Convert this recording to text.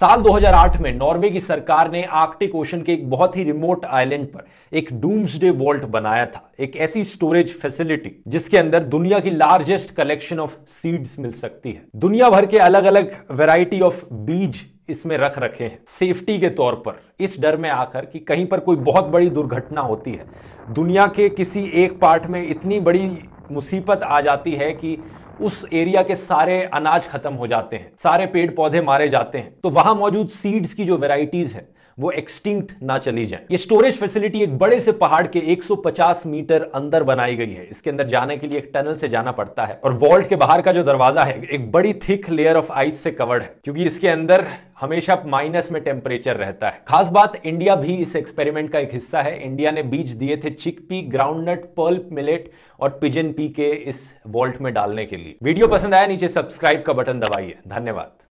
साल 2008 में नॉर्वे की सरकार ने आर्कटिक ओशन के एक बहुत ही रिमोट आइलैंड पर एक डूम्सडे वॉल्ट बनाया था एक ऐसी स्टोरेज फैसिलिटी जिसके अंदर दुनिया की लार्जेस्ट कलेक्शन ऑफ सीड्स मिल सकती है दुनिया भर के अलग अलग वैरायटी ऑफ बीज इसमें रख रखे हैं सेफ्टी के तौर पर इस डर में आकर कि कहीं पर कोई बहुत बड़ी दुर्घटना होती है दुनिया के किसी एक पार्ट में इतनी बड़ी मुसीबत आ जाती है कि उस एरिया के सारे अनाज खत्म हो जाते हैं सारे पेड़ पौधे मारे जाते हैं तो वहां मौजूद सीड्स की जो वेराइटीज है वो एक्सटिंक्ट ना चली जाए ये स्टोरेज फैसिलिटी एक बड़े से पहाड़ के 150 मीटर अंदर बनाई गई है इसके अंदर जाने के लिए एक टनल से जाना पड़ता है और वॉल्ट के बाहर का जो दरवाजा है एक बड़ी थिक लेयर ऑफ आइस से कवर्ड है क्योंकि इसके अंदर हमेशा माइनस में टेम्परेचर रहता है खास बात इंडिया भी इस एक्सपेरिमेंट का एक हिस्सा है इंडिया ने बीज दिए थे chick pea groundnut pearl millet और पिजन पी के इस वॉल्ट में डालने के लिए वीडियो पसंद आया नीचे सब्सक्राइब का बटन दबाइए धन्यवाद